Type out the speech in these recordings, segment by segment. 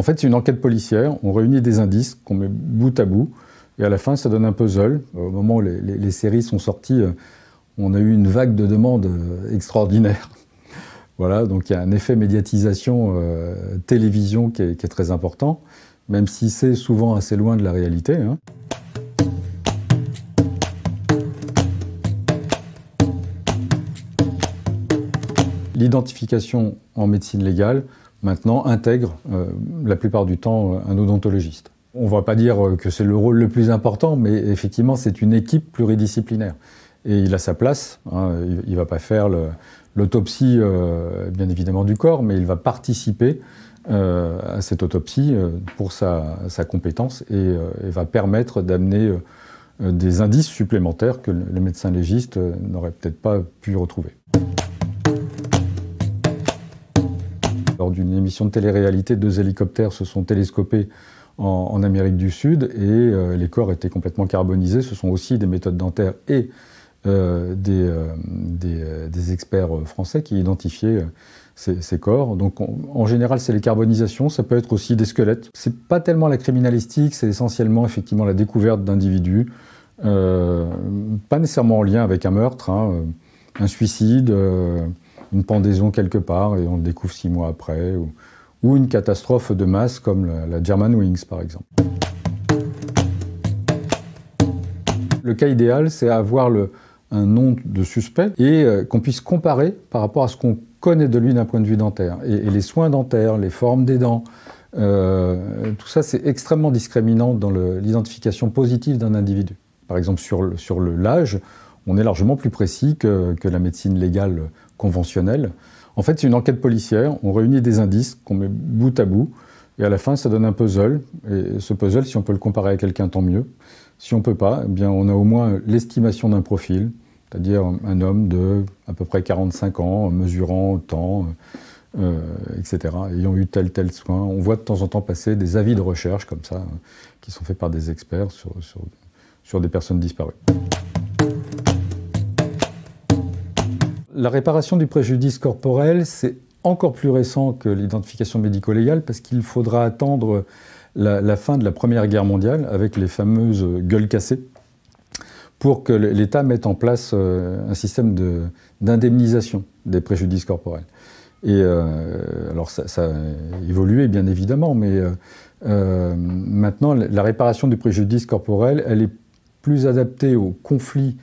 En fait, c'est une enquête policière. On réunit des indices qu'on met bout à bout. Et à la fin, ça donne un puzzle. Au moment où les, séries sont sorties, euh, on a eu une vague de demandes euh, extraordinaire. voilà, donc il y a un effet médiatisation euh, télévision qui est, très important, même si c'est souvent assez loin de la réalité. Hein. L'identification en médecine légale, maintenant intègre euh, la plupart du temps euh, un odontologiste. On ne va pas dire euh, que c'est le rôle le plus important, mais effectivement, c'est une équipe pluridisciplinaire. Et il a sa place. Hein, il ne va pas faire l'autopsie, bien évidemment, du corps, mais il va participer à cette autopsie pour sa, compétence et, va permettre d'amener des indices supplémentaires que les médecins médecin légiste n'aurait peut-être pas pu retrouver. d'une émission de télé-réalité, deux hélicoptères se sont télescopés en, Amérique du Sud et euh, les corps étaient complètement carbonisés. Ce sont aussi des méthodes dentaires et euh, euh, des, experts français qui identifiaient ces, corps. Donc en général, c'est les carbonisations, ça peut être aussi des squelettes. Ce n'est pas tellement la criminalistique, c'est essentiellement effectivement la découverte d'individus, pas nécessairement en lien avec un meurtre, hein, un suicide une pendaison quelque part et on le découvre six mois après, ou, une catastrophe de masse comme la, German Wings par exemple. Le cas idéal, c'est avoir un nom de suspect et euh, qu'on puisse comparer par rapport à ce qu'on connaît de lui d'un point de vue dentaire. Et, les soins dentaires, les formes des dents, euh, tout ça c'est extrêmement discriminant dans l'identification positive d'un individu. Par exemple sur l'âge, on est largement plus précis que, que la médecine légale conventionnelle. En fait, c'est une enquête policière. On réunit des indices qu'on met bout à bout. Et à la fin, ça donne un puzzle. Et ce puzzle, si on peut le comparer à quelqu'un, tant mieux. Si on peut pas, eh bien, on a au moins l'estimation d'un profil, c'est-à-dire un homme de à peu près 45 ans, mesurant autant, euh, etc., ayant eu tel, tel soin. On voit de temps en temps passer des avis de recherche comme ça, qui sont faits par des experts sur des personnes disparues. la réparation du préjudice corporel, c'est encore plus récent que l'identification médico-légale parce qu'il faudra attendre la, fin de la Première Guerre mondiale avec les fameuses gueules cassées pour que l'État mette en place euh, un système d'indemnisation des préjudices corporels. Et euh, alors ça, a évolué bien évidemment, mais euh, maintenant la réparation du préjudice corporel, elle est plus adaptée au conflit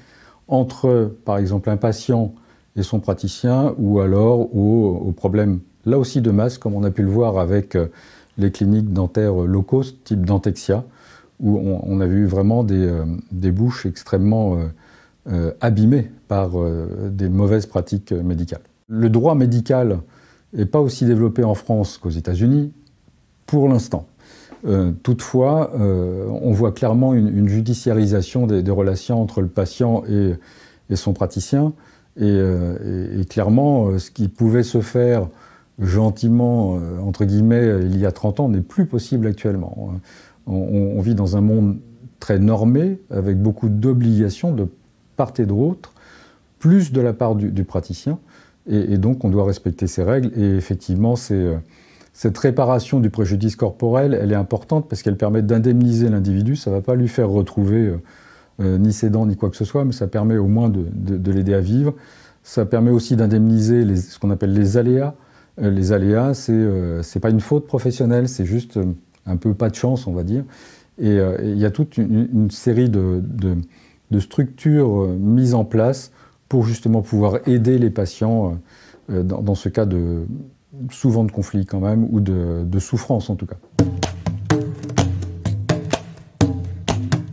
entre, par exemple, un patient et son praticien, ou alors aux, problèmes, là aussi de masse, comme on a pu le voir avec euh, les cliniques dentaires low type Dentexia, où on, a vu eu vraiment des, euh, des bouches extrêmement euh, abîmées par des mauvaises pratiques médicales. Le droit médical n'est pas aussi développé en France qu'aux États-Unis, pour l'instant. toutefois, on voit clairement une, judiciarisation des, relations entre le patient et son praticien. Euh, et, clairement, euh, ce qui pouvait se faire gentiment, euh, entre guillemets, il y a 30 ans, n'est plus possible actuellement. Hein. On, vit dans un monde très normé, avec beaucoup d'obligations de part et d'autre, plus de la part du, praticien, et, et, donc on doit respecter ces règles, et effectivement, cette réparation du préjudice corporel, elle est importante parce qu'elle permet d'indemniser l'individu, ça ne va pas lui faire retrouver euh, ni ses ni quoi que ce soit, mais ça permet au moins de, l'aider à vivre. Ça permet aussi d'indemniser ce qu'on appelle les aléas. Euh, les aléas, ce n'est euh, pas une faute professionnelle, c'est juste un peu pas de chance, on va dire. Et il y a toute une, série de, structures mises en place pour justement pouvoir aider les patients dans, ce cas de souvent de conflit quand même, ou de souffrance en tout cas.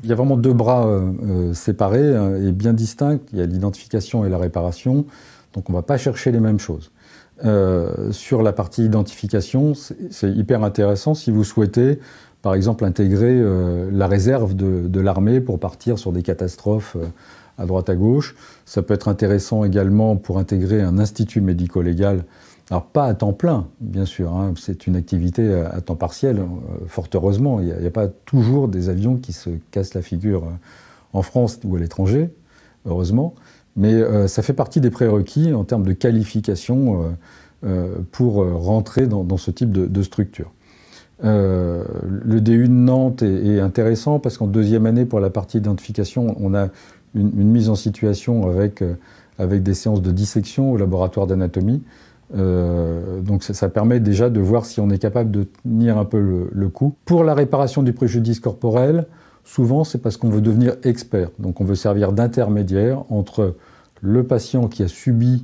il y a vraiment deux bras euh, euh, séparés euh, et bien distincts. Il y a l'identification et la réparation. Donc on ne va pas chercher les mêmes choses. sur la partie identification, c'est hyper intéressant si vous souhaitez, par exemple, intégrer la réserve de, l'armée pour partir sur des catastrophes à droite à gauche. Ça peut être intéressant également pour intégrer un institut médico-légal alors pas à temps plein, bien sûr, hein. c'est une activité euh, à temps partiel, euh, fort heureusement. Il n'y a, pas toujours des avions qui se cassent la figure euh, en France ou à l'étranger, heureusement. Mais ça fait partie des prérequis en termes de qualification pour rentrer dans, ce type de, structure. le DU de Nantes est, intéressant parce qu'en deuxième année, pour la partie identification, on a une, mise en situation avec des séances de dissection au laboratoire d'anatomie euh, donc ça, permet déjà de voir si on est capable de tenir un peu le, coup. Pour la réparation du préjudice corporel, souvent c'est parce qu'on veut devenir expert. Donc on veut servir d'intermédiaire entre le patient qui a subi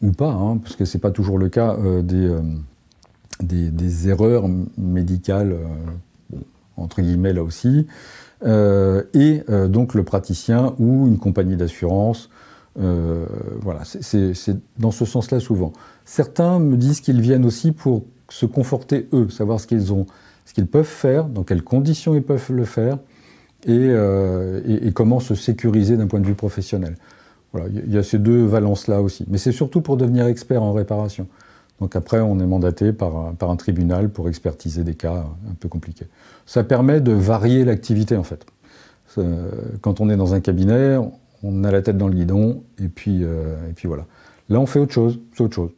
ou, pas, hein, parce que ce n'est pas toujours le cas euh, euh, des, erreurs médicales, entre guillemets là aussi, et donc le praticien ou une compagnie d'assurance euh, voilà, c'est dans ce sens-là souvent. Certains me disent qu'ils viennent aussi pour se conforter eux, savoir ce qu'ils ont, ce qu'ils peuvent faire, dans quelles conditions ils peuvent le faire, et, euh, comment se sécuriser d'un point de vue professionnel. Voilà, il y a ces deux valences-là aussi. Mais c'est surtout pour devenir expert en réparation. Donc après, on est mandaté par, par un tribunal pour expertiser des cas un peu compliqués. Ça permet de varier l'activité en fait. Euh, quand on est dans un cabinet, on a la tête dans le guidon, et puis, euh, et puis voilà. Là, on fait autre chose, c'est autre chose.